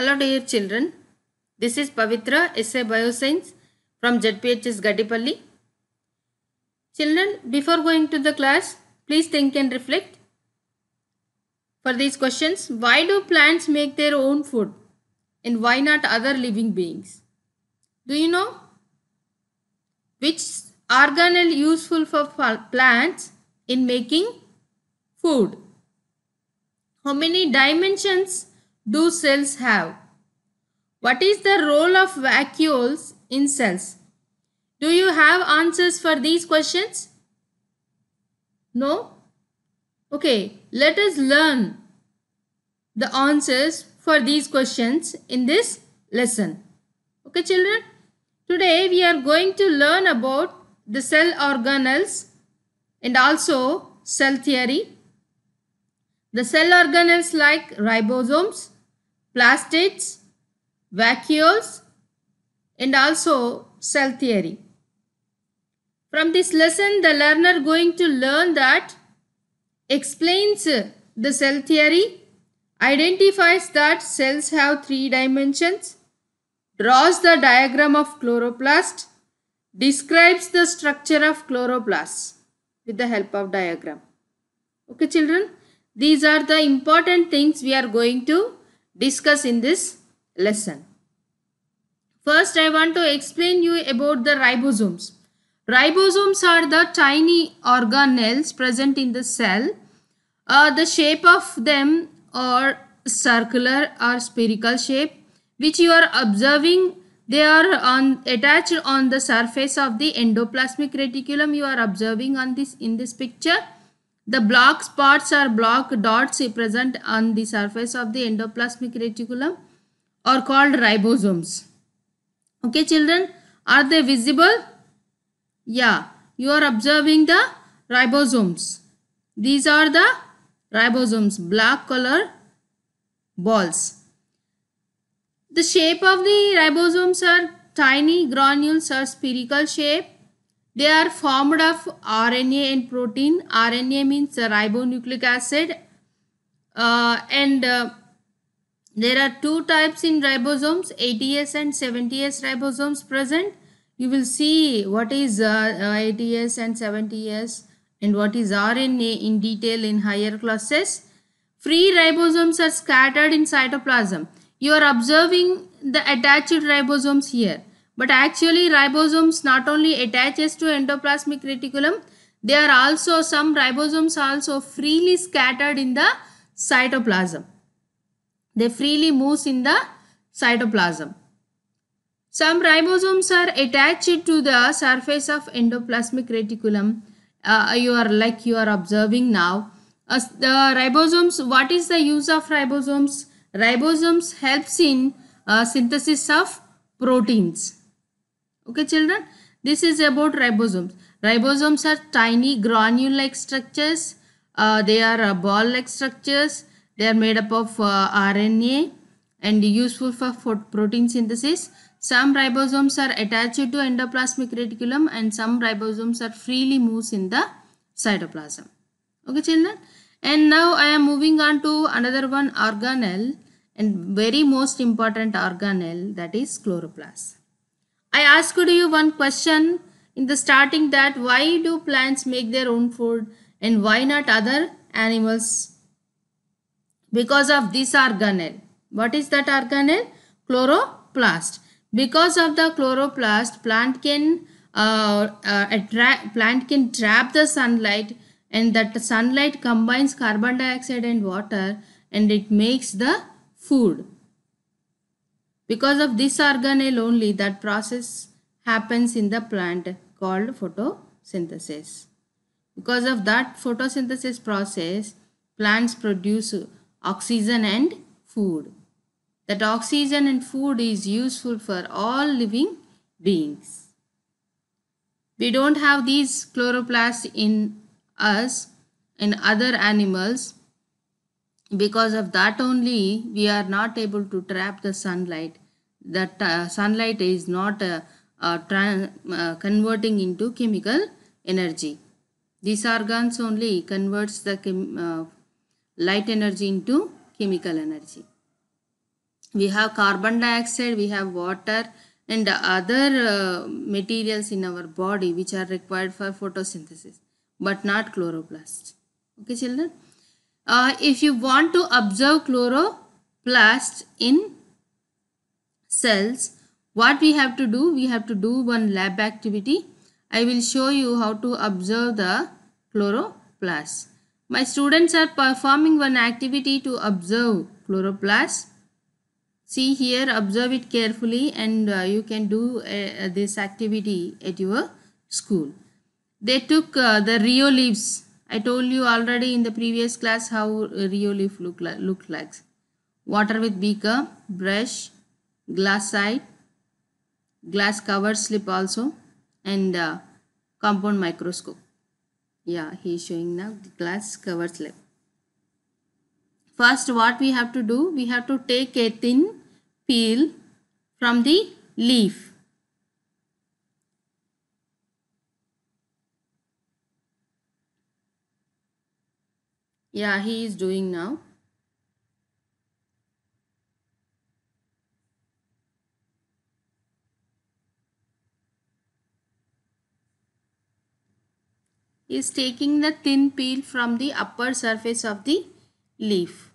Hello dear children, this is Pavitra SA Bioscience from ZPHS Gattipalli. Children, before going to the class, please think and reflect. For these questions, why do plants make their own food and why not other living beings? Do you know which organelle useful for plants in making food? How many dimensions do cells have? What is the role of vacuoles in cells? Do you have answers for these questions? No? Okay, let us learn the answers for these questions in this lesson. Okay children, today we are going to learn about the cell organelles and also cell theory. The cell organelles like ribosomes, plastids, vacuoles, and also cell theory. From this lesson, the learner going to learn that explains the cell theory, identifies that cells have three dimensions, draws the diagram of chloroplast, describes the structure of chloroplasts with the help of diagram. Okay children, these are the important things we are going to discuss in this lesson. First, I want to explain you about the ribosomes. Ribosomes are the tiny organelles present in the cell. Uh, the shape of them are circular or spherical shape which you are observing they are on attached on the surface of the endoplasmic reticulum you are observing on this in this picture the block spots or block dots present on the surface of the endoplasmic reticulum are called ribosomes. Okay children, are they visible? Yeah, you are observing the ribosomes. These are the ribosomes, black color balls. The shape of the ribosomes are tiny granules or spherical shape they are formed of RNA and protein. RNA means ribonucleic acid uh, and uh, there are two types in ribosomes 80s and 70s ribosomes present. You will see what is uh, 80s and 70s and what is RNA in detail in higher classes. Free ribosomes are scattered in cytoplasm. You are observing the attached ribosomes here. But actually ribosomes not only attaches to endoplasmic reticulum, there are also some ribosomes also freely scattered in the cytoplasm. They freely moves in the cytoplasm. Some ribosomes are attached to the surface of endoplasmic reticulum. Uh, you are like you are observing now. As uh, the ribosomes, what is the use of ribosomes? Ribosomes helps in uh, synthesis of proteins. Okay children, this is about ribosomes. Ribosomes are tiny granule-like structures. Uh, they are uh, ball-like structures. They are made up of uh, RNA and useful for protein synthesis. Some ribosomes are attached to endoplasmic reticulum and some ribosomes are freely moves in the cytoplasm. Okay children. And now I am moving on to another one organelle and very most important organelle that is chloroplast. I asked you one question in the starting that why do plants make their own food and why not other animals? Because of this organelle. What is that organelle? Chloroplast. Because of the chloroplast, plant can uh, uh, plant can trap the sunlight and that sunlight combines carbon dioxide and water and it makes the food. Because of this organelle only that process happens in the plant called photosynthesis. Because of that photosynthesis process, plants produce oxygen and food. That oxygen and food is useful for all living beings. We don't have these chloroplasts in us, in other animals, because of that only we are not able to trap the sunlight that uh, sunlight is not uh, uh, uh, converting into chemical energy these organs only converts the uh, light energy into chemical energy we have carbon dioxide we have water and other uh, materials in our body which are required for photosynthesis but not chloroplast okay children uh, if you want to observe chloroplasts in cells, what we have to do? We have to do one lab activity. I will show you how to observe the chloroplast. My students are performing one activity to observe chloroplast. See here, observe it carefully and uh, you can do uh, this activity at your school. They took uh, the Rio leaves I told you already in the previous class how Rio leaf look, like, like. Water with beaker, brush, glass side, glass cover slip also and uh, compound microscope. Yeah, he is showing now the glass cover slip. First what we have to do, we have to take a thin peel from the leaf Yeah, he is doing now. is taking the thin peel from the upper surface of the leaf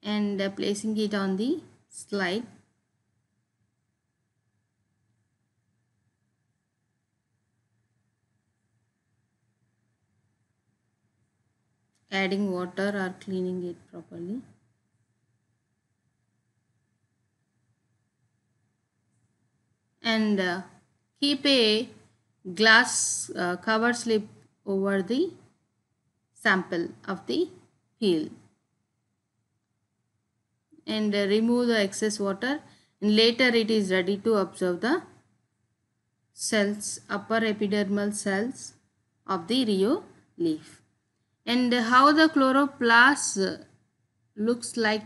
and uh, placing it on the slide adding water or cleaning it properly. And uh, keep a glass uh, cover slip over the sample of the peel. And uh, remove the excess water and later it is ready to observe the cells, upper epidermal cells of the Rio leaf and how the chloroplast looks like.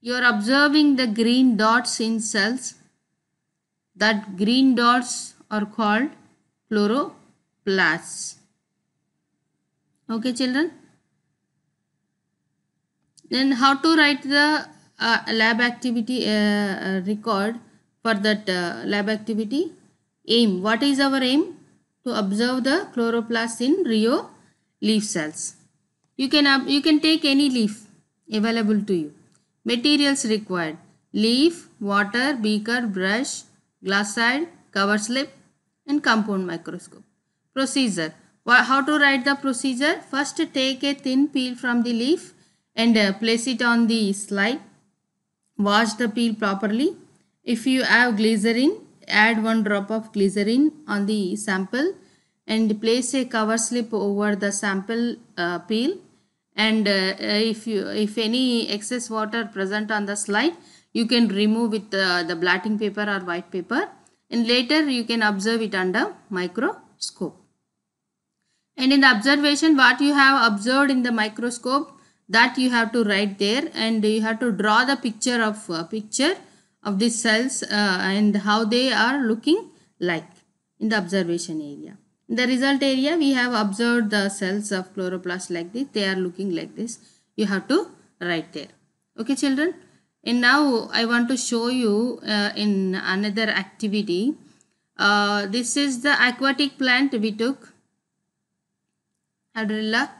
You are observing the green dots in cells. That green dots are called chloroplasts. Okay children. Then how to write the uh, lab activity uh, uh record for that uh, lab activity? Aim. What is our aim? To observe the chloroplasts in Rio leaf cells. You can, you can take any leaf available to you. Materials required. Leaf, water, beaker, brush, glasside, cover slip and compound microscope. Procedure. How to write the procedure? First take a thin peel from the leaf and uh, place it on the slide. Wash the peel properly. If you have glycerin, add one drop of glycerin on the sample and place a cover slip over the sample uh, peel and uh, if you if any excess water present on the slide you can remove with uh, the blotting paper or white paper and later you can observe it under microscope and in the observation what you have observed in the microscope that you have to write there and you have to draw the picture of uh, picture of these cells uh, and how they are looking like in the observation area the result area we have observed the cells of chloroplast like this they are looking like this you have to write there okay children and now i want to show you uh, in another activity uh, this is the aquatic plant we took hydrilla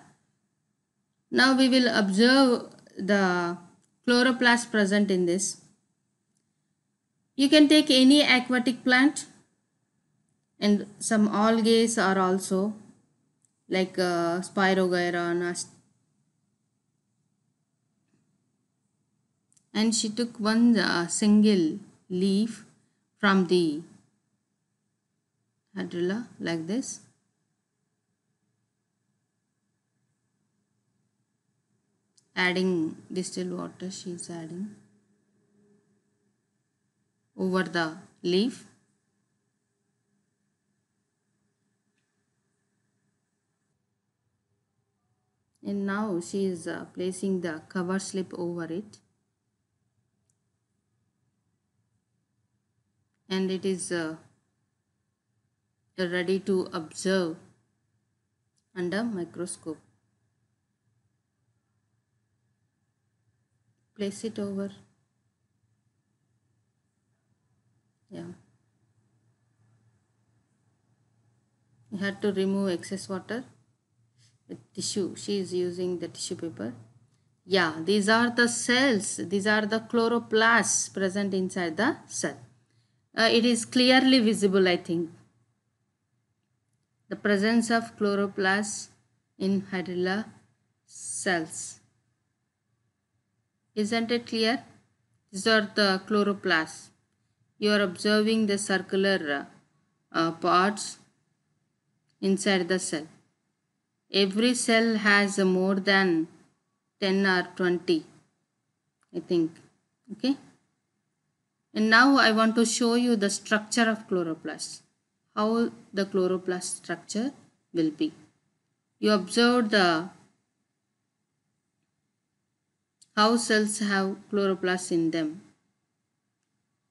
now we will observe the chloroplast present in this you can take any aquatic plant and some algae are also like uh, spirogyra and she took one uh, single leaf from the hydrilla like this adding distilled water she is adding over the leaf and now she is uh, placing the cover slip over it and it is uh, ready to observe under microscope place it over yeah you had to remove excess water tissue she is using the tissue paper yeah these are the cells these are the chloroplasts present inside the cell uh, it is clearly visible i think the presence of chloroplasts in hydrilla cells isn't it clear these are the chloroplasts you are observing the circular uh, parts inside the cell every cell has more than 10 or 20 I think okay and now I want to show you the structure of chloroplast how the chloroplast structure will be you observe the how cells have chloroplast in them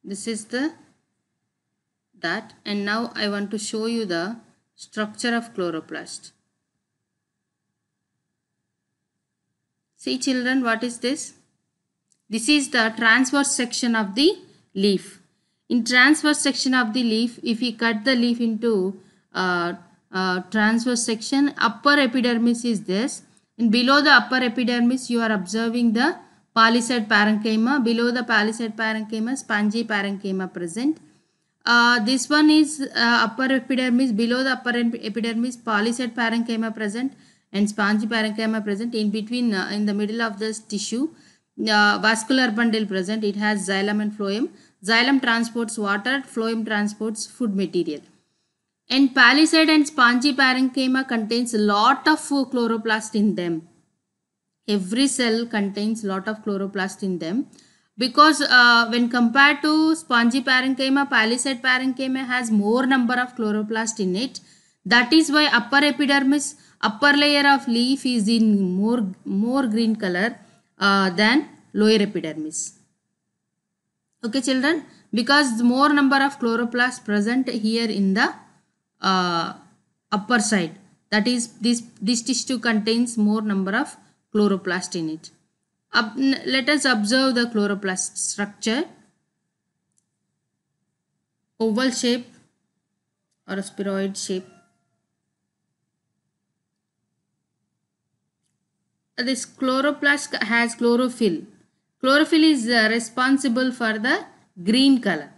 this is the that and now I want to show you the structure of chloroplast See children, what is this? This is the transverse section of the leaf. In transverse section of the leaf, if we cut the leaf into uh, uh, transverse section, upper epidermis is this. And below the upper epidermis, you are observing the palisade parenchyma. Below the palisade parenchyma, spongy parenchyma present. Uh, this one is uh, upper epidermis. Below the upper epidermis, palisade parenchyma present and spongy parenchyma present in between uh, in the middle of this tissue uh, vascular bundle present it has xylem and phloem xylem transports water phloem transports food material and palisade and spongy parenchyma contains lot of chloroplast in them every cell contains lot of chloroplast in them because uh, when compared to spongy parenchyma palisade parenchyma has more number of chloroplast in it that is why upper epidermis upper layer of leaf is in more, more green color uh, than lower epidermis. Okay children, because more number of chloroplasts present here in the uh, upper side. That is this, this tissue contains more number of chloroplast in it. let us observe the chloroplast structure. Oval shape or a spheroid shape this chloroplast has chlorophyll. Chlorophyll is uh, responsible for the green color.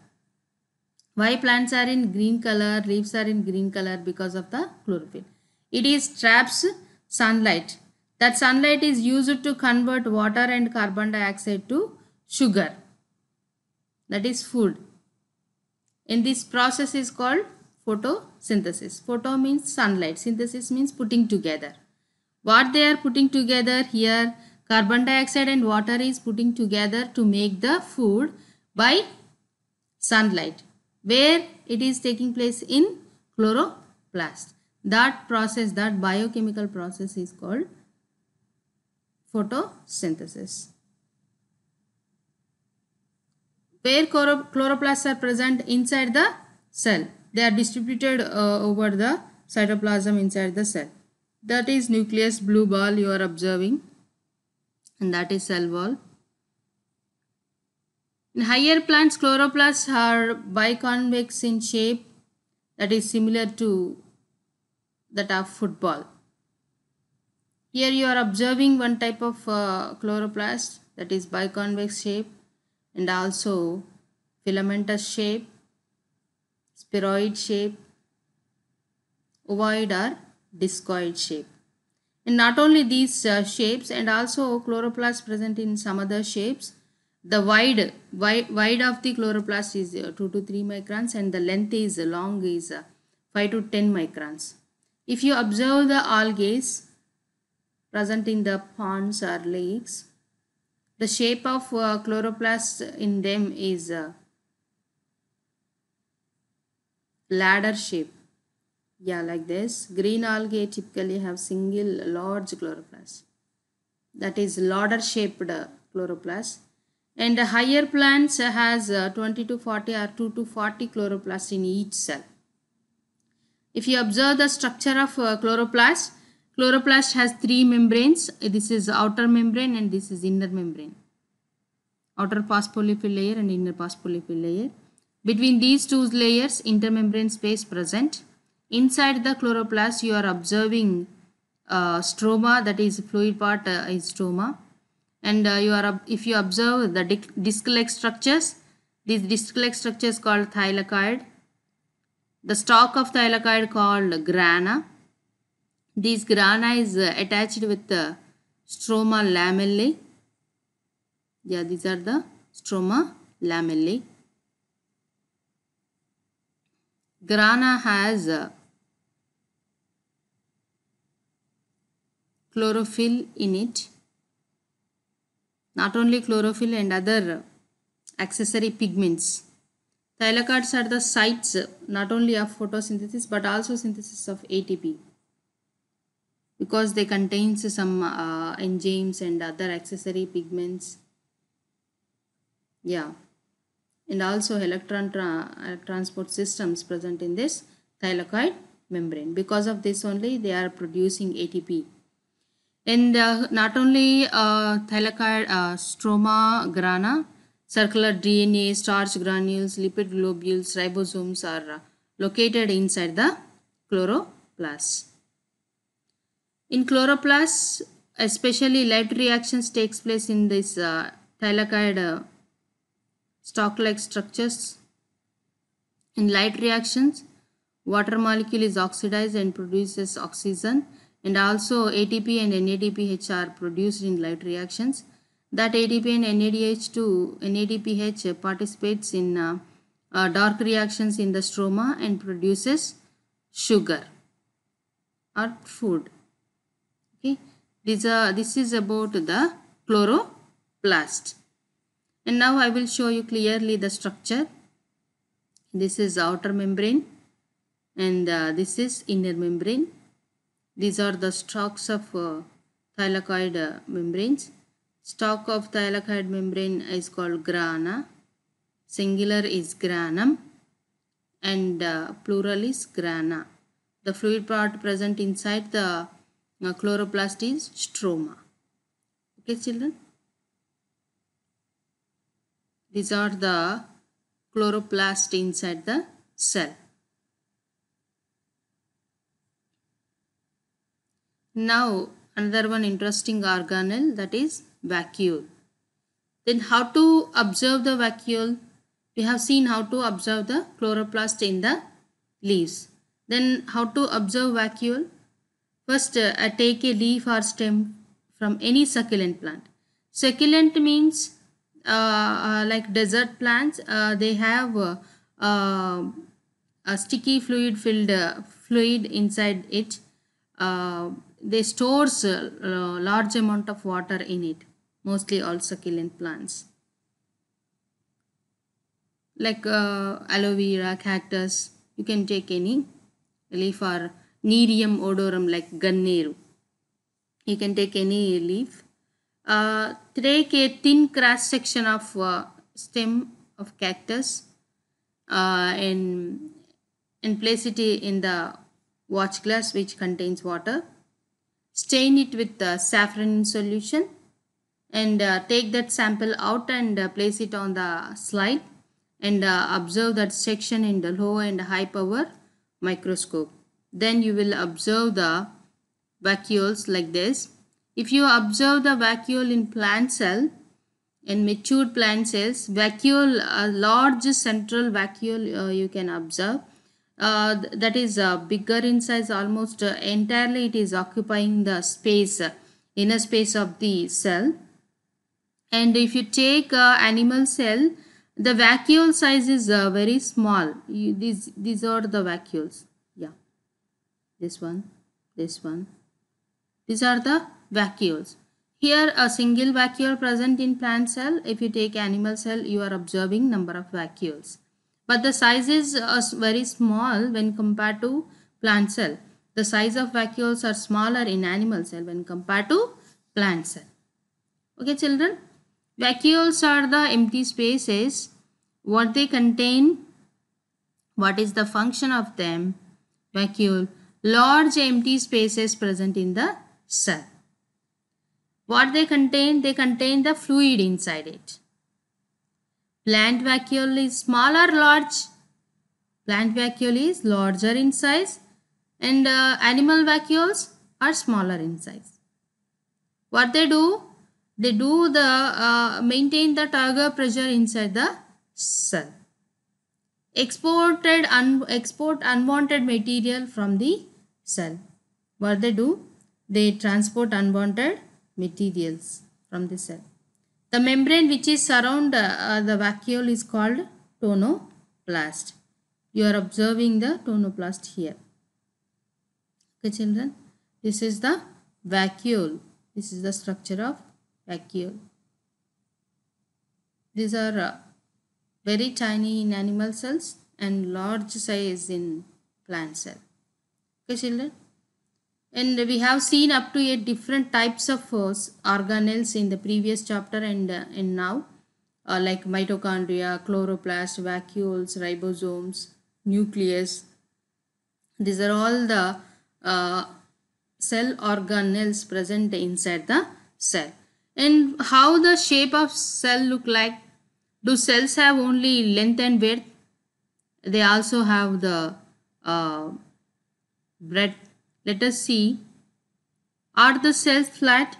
Why plants are in green color, leaves are in green color because of the chlorophyll. It is traps sunlight. That sunlight is used to convert water and carbon dioxide to sugar. That is food. And this process is called photosynthesis. Photo means sunlight. Synthesis means putting together. What they are putting together here, carbon dioxide and water is putting together to make the food by sunlight. Where it is taking place in chloroplast. That process, that biochemical process is called photosynthesis. Where chloroplasts are present inside the cell. They are distributed uh, over the cytoplasm inside the cell that is nucleus blue ball you are observing and that is cell wall in higher plants chloroplasts are biconvex in shape that is similar to that of football here you are observing one type of uh, chloroplast that is biconvex shape and also filamentous shape spheroid shape ovoid or discoid shape. And not only these uh, shapes and also chloroplasts present in some other shapes. The wide, wide, wide of the chloroplast is uh, 2 to 3 microns and the length is uh, long is uh, 5 to 10 microns. If you observe the algae present in the ponds or lakes, the shape of uh, chloroplast in them is uh, ladder shape yeah like this green algae typically have single large chloroplast that is ladder shaped uh, chloroplast and higher plants has uh, 20 to 40 or 2 to 40 chloroplast in each cell if you observe the structure of uh, chloroplast chloroplast has three membranes this is outer membrane and this is inner membrane outer phospholipid layer and inner phospholipid layer between these two layers intermembrane space present Inside the chloroplast, you are observing uh, stroma, that is fluid part uh, is stroma. And uh, you are if you observe the disc-like structures, these disc-like structures called thylakoid. The stalk of thylakoid called grana. These grana is uh, attached with the uh, stroma lamellae. Yeah, these are the stroma lamellae. Grana has uh, chlorophyll in it. Not only chlorophyll and other accessory pigments. Thylakoids are the sites not only of photosynthesis but also synthesis of ATP because they contains some uh, enzymes and other accessory pigments. Yeah. And also electron tra uh, transport systems present in this thylakoid membrane. Because of this only they are producing ATP in the uh, not only uh, thylakoid uh, stroma grana, circular DNA, starch granules, lipid globules, ribosomes are uh, located inside the chloroplast. In chloroplast, especially light reactions takes place in this uh, thylakoid uh, stalk-like structures. In light reactions, water molecule is oxidized and produces oxygen and also ATP and NADPH are produced in light reactions. That ATP and NADH2, NADPH participates in uh, uh, dark reactions in the stroma and produces sugar or food. Okay, this, uh, this is about the chloroplast. And now I will show you clearly the structure. This is outer membrane and uh, this is inner membrane these are the stalks of uh, thylakoid uh, membranes. Stalk of thylakoid membrane is called grana. Singular is granum and uh, plural is grana. The fluid part present inside the uh, chloroplast is stroma. Okay children. These are the chloroplast inside the cell. Now another one interesting organelle that is vacuole. Then how to observe the vacuole? We have seen how to observe the chloroplast in the leaves. Then how to observe vacuole? First uh, I take a leaf or stem from any succulent plant. Succulent means uh, uh, like desert plants uh, they have uh, uh, a sticky fluid filled fluid inside it they stores a uh, large amount of water in it mostly all succulent plants like uh, aloe vera cactus you can take any leaf or nerium odorum like ganneru you can take any leaf uh, take a thin cross section of uh, stem of cactus uh, and and place it in the watch glass which contains water stain it with the saffron solution and uh, take that sample out and uh, place it on the slide and uh, observe that section in the low and high power microscope. Then you will observe the vacuoles like this. If you observe the vacuole in plant cell, in mature plant cells, vacuole, a large central vacuole uh, you can observe uh, that is uh, bigger in size almost uh, entirely it is occupying the space uh, inner space of the cell and if you take uh, animal cell the vacuole size is uh, very small you, these these are the vacuoles yeah this one this one these are the vacuoles here a single vacuole present in plant cell if you take animal cell you are observing number of vacuoles but the size is uh, very small when compared to plant cell. The size of vacuoles are smaller in animal cell when compared to plant cell. Okay children, vacuoles are the empty spaces, what they contain, what is the function of them, vacuole, large empty spaces present in the cell. What they contain? They contain the fluid inside it. Plant vacuole is small or large? Plant vacuole is larger in size and uh, animal vacuoles are smaller in size. What they do? They do the uh, maintain the turgor pressure inside the cell. Exported un export unwanted material from the cell. What they do? They transport unwanted materials from the cell. The membrane which is around uh, the vacuole is called tonoplast. You are observing the tonoplast here. Okay children, this is the vacuole. This is the structure of vacuole. These are uh, very tiny in animal cells and large size in plant cell. Okay children, and we have seen up to eight different types of uh, organelles in the previous chapter and, uh, and now uh, like mitochondria, chloroplast, vacuoles, ribosomes, nucleus. These are all the uh, cell organelles present inside the cell. And how the shape of cell look like? Do cells have only length and width? They also have the uh, breadth let us see. Are the cells flat?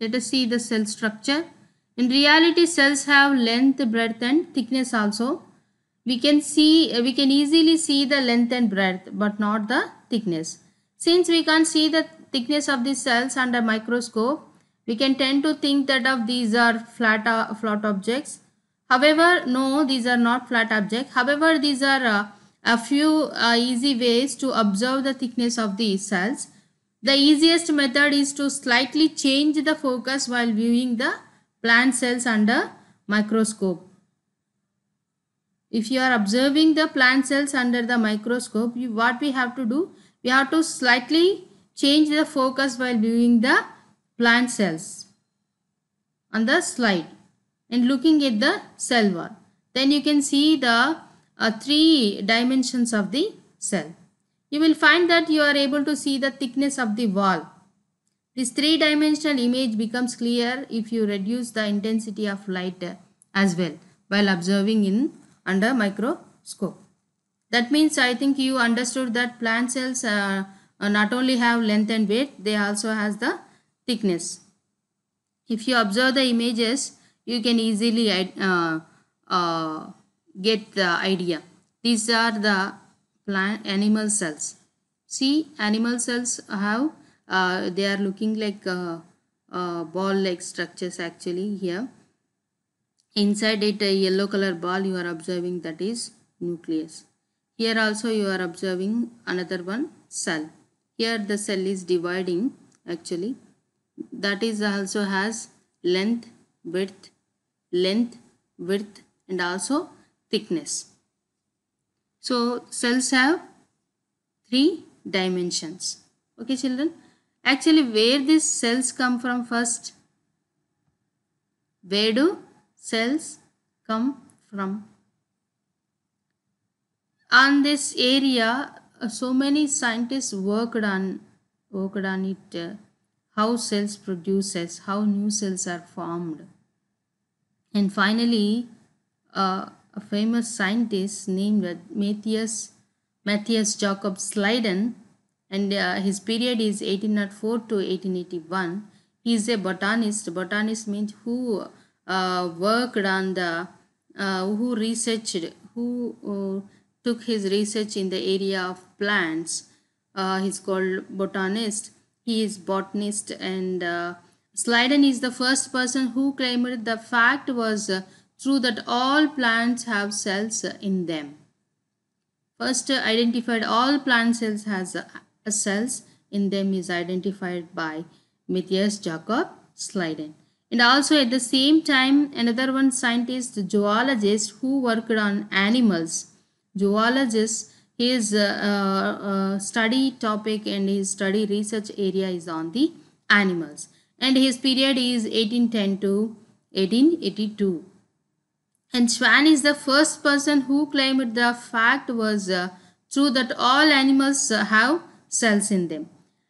Let us see the cell structure. In reality, cells have length, breadth and thickness also. We can see, we can easily see the length and breadth but not the thickness. Since we can't see the thickness of the cells under microscope, we can tend to think that of these are flat, uh, flat objects. However, no, these are not flat objects. However, these are uh, a few uh, easy ways to observe the thickness of these cells. The easiest method is to slightly change the focus while viewing the plant cells under microscope. If you are observing the plant cells under the microscope, you, what we have to do? We have to slightly change the focus while viewing the plant cells on the slide and looking at the cell wall. Then you can see the uh, three dimensions of the cell. You will find that you are able to see the thickness of the wall. This three-dimensional image becomes clear if you reduce the intensity of light as well while observing in under microscope. That means I think you understood that plant cells uh, uh not only have length and weight, they also has the thickness. If you observe the images, you can easily uh, uh, get the idea. These are the plant animal cells. See animal cells have uh, they are looking like uh, uh, ball like structures actually here. Inside it a yellow color ball you are observing that is nucleus. Here also you are observing another one cell. Here the cell is dividing actually that is also has length, width, length, width and also thickness. So cells have three dimensions. Okay children. Actually where these cells come from first? Where do cells come from? On this area uh, so many scientists worked on worked on it uh, how cells produces? how new cells are formed and finally uh, a famous scientist named Matthias, Matthias Jacob Schleiden and uh, his period is 1804 to 1881. He is a botanist. Botanist means who uh, worked on the, uh, who researched, who uh, took his research in the area of plants. Uh, he's called botanist. He is botanist and uh, Schleiden is the first person who claimed the fact was through that all plants have cells in them. First identified all plant cells has cells in them is identified by Matthias Jacob Sliden. And also at the same time another one scientist zoologist who worked on animals. Zoologist his uh, uh, study topic and his study research area is on the animals and his period is 1810 to 1882 and Schwan is the first person who claimed the fact was uh, true that all animals uh, have cells in them.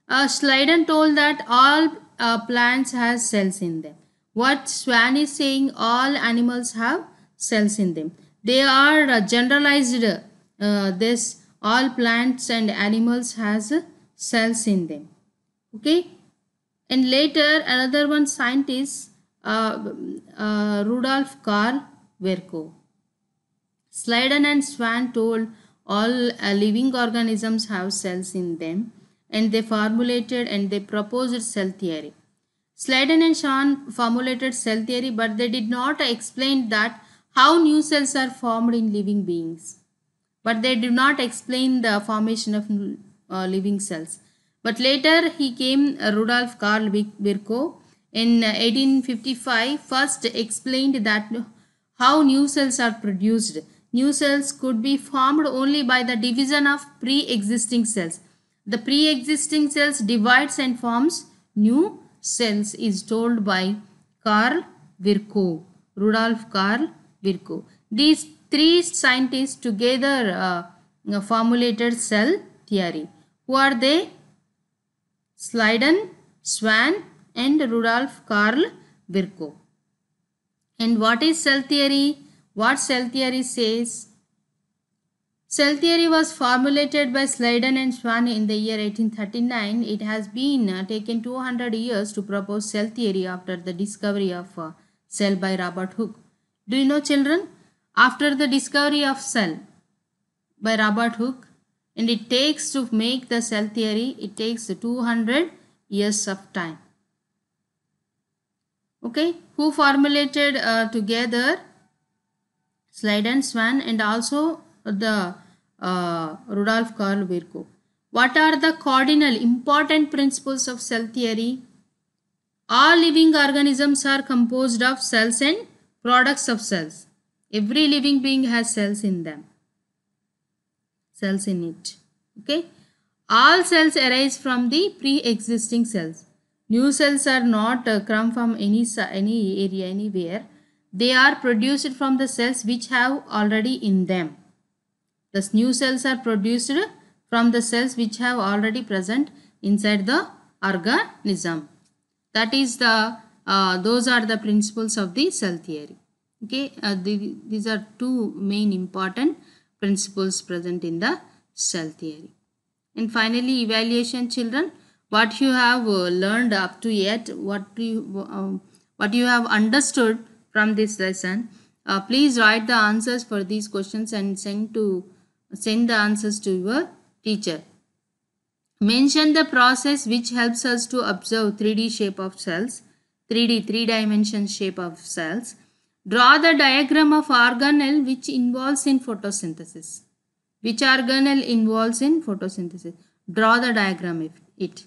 Uh, Schleiden told that all uh, plants have cells in them. What Schwan is saying, all animals have cells in them. They are uh, generalized. Uh, this all plants and animals has cells in them. Okay. And later another one scientist uh, Rudolf Karl. Virko, Sliden and Swan told all living organisms have cells in them and they formulated and they proposed cell theory. Sliden and Swan formulated cell theory but they did not explain that how new cells are formed in living beings. But they did not explain the formation of uh, living cells. But later he came uh, Rudolf Karl Virchow in 1855 uh, first explained that how new cells are produced? New cells could be formed only by the division of pre-existing cells. The pre-existing cells divides and forms new cells is told by Carl Virchow, Rudolf Carl Virchow. These three scientists together uh, formulated cell theory. Who are they? Sliden, Swan and Rudolf Carl Virchow. And what is cell theory? What cell theory says? Cell theory was formulated by Sladen and Schwann in the year 1839. It has been uh, taken 200 years to propose cell theory after the discovery of uh, cell by Robert Hooke. Do you know children? After the discovery of cell by Robert Hooke and it takes to make the cell theory, it takes 200 years of time okay who formulated uh, together slide and swan and also the uh, rudolf karl virchow what are the cardinal important principles of cell theory all living organisms are composed of cells and products of cells every living being has cells in them cells in it okay all cells arise from the pre-existing cells New cells are not uh, come from any, any area, anywhere. They are produced from the cells which have already in them. The new cells are produced from the cells which have already present inside the organism. That is the, uh, those are the principles of the cell theory. Okay, uh, the, these are two main important principles present in the cell theory. And finally, evaluation children what you have uh, learned up to yet, what you, uh, what you have understood from this lesson. Uh, please write the answers for these questions and send to send the answers to your teacher. Mention the process which helps us to observe 3D shape of cells, 3D three-dimension shape of cells. Draw the diagram of organelle which involves in photosynthesis. Which organelle involves in photosynthesis? Draw the diagram of it.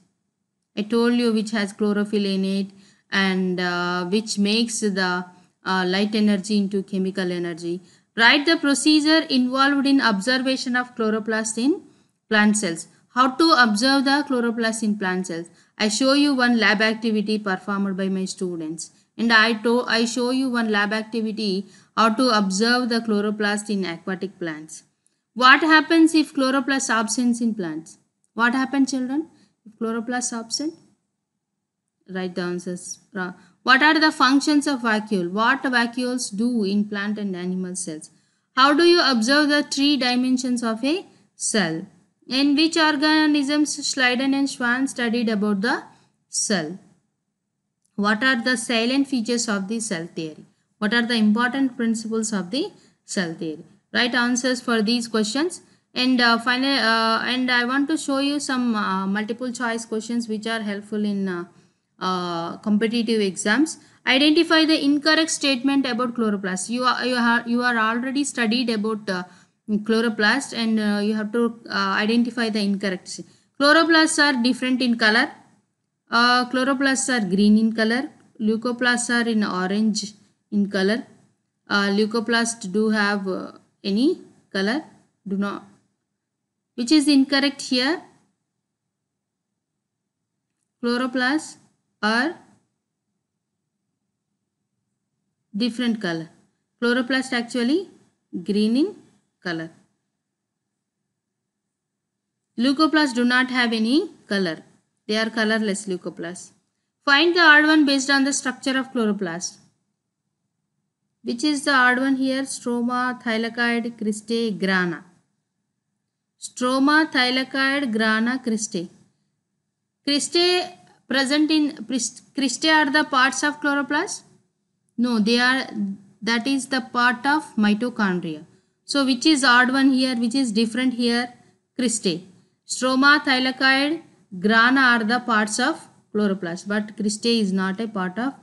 I told you which has chlorophyll in it and uh, which makes the uh, light energy into chemical energy. Write the procedure involved in observation of chloroplast in plant cells. How to observe the chloroplast in plant cells. I show you one lab activity performed by my students. And I, to, I show you one lab activity how to observe the chloroplast in aquatic plants. What happens if chloroplast absence in plants? What happens children? chloroplast absent write the answers what are the functions of vacuole what vacuoles do in plant and animal cells how do you observe the three dimensions of a cell in which organisms schleiden and schwann studied about the cell what are the salient features of the cell theory what are the important principles of the cell theory write answers for these questions and uh, finally uh, and i want to show you some uh, multiple choice questions which are helpful in uh, uh, competitive exams identify the incorrect statement about chloroplast you are you are you are already studied about uh, chloroplast and you have to identify the incorrect chloroplasts are different in color chloroplasts are green in color leucoplasts are in orange in color leucoplasts do have any color do not which is incorrect here chloroplast are different color chloroplast actually green in color leucoplast do not have any color they are colorless leucoplast find the odd one based on the structure of chloroplast which is the odd one here stroma thylakoid cristae grana Stroma thylakoid grana cristae. Cristae present in cristae are the parts of chloroplast? No, they are that is the part of mitochondria. So which is odd one here, which is different here? Cristae. Stroma, thylakoid, grana are the parts of chloroplast but cristae is not a part of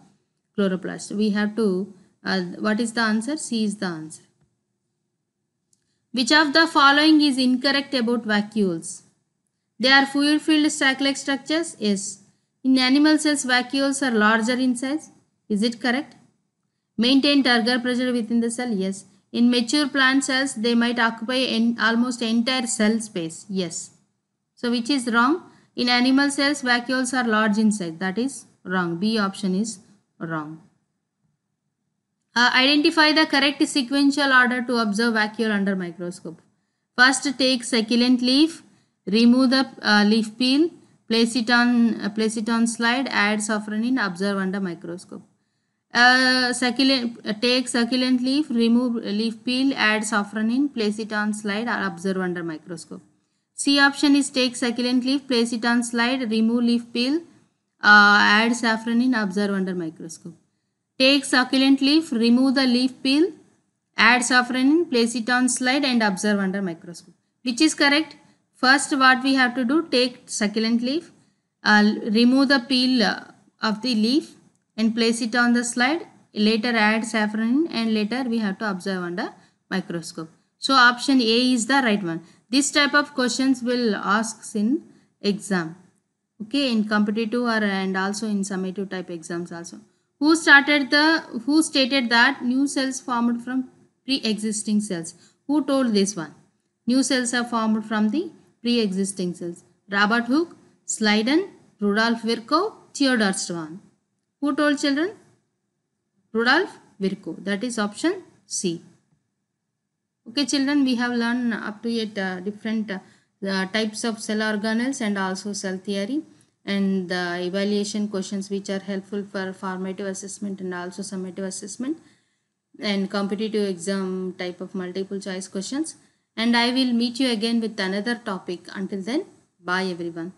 chloroplast. We have to, uh, what is the answer? C is the answer. Which of the following is incorrect about vacuoles? They are fluid-filled sac-like structures? Yes. In animal cells, vacuoles are larger in size. Is it correct? Maintain turgor pressure within the cell? Yes. In mature plant cells, they might occupy en almost entire cell space. Yes. So, which is wrong? In animal cells, vacuoles are large in size. That is wrong. B option is wrong. Uh, identify the correct sequential order to observe vacuole under microscope. First take succulent leaf, remove the uh, leaf peel, place it on uh, place it on slide, add safranin, observe under microscope. Uh, succulent, uh, take succulent leaf, remove leaf peel, add safranin, place it on slide or observe under microscope. C option is take succulent leaf, place it on slide, remove leaf peel, add safranin, observe under microscope. Take succulent leaf, remove the leaf peel, add saffron, place it on slide and observe under microscope. Which is correct? First what we have to do, take succulent leaf, uh, remove the peel uh, of the leaf and place it on the slide. Later add saffron and later we have to observe under microscope. So option A is the right one. This type of questions will ask in exam. Okay, in competitive or and also in summative type exams also who started the who stated that new cells formed from pre-existing cells who told this one new cells are formed from the pre-existing cells robert Hook, sliden rudolf virchow theodor swan who told children rudolf virchow that is option c okay children we have learned up to yet uh, different uh, types of cell organelles and also cell theory and the evaluation questions which are helpful for formative assessment and also summative assessment and competitive exam type of multiple choice questions and I will meet you again with another topic until then bye everyone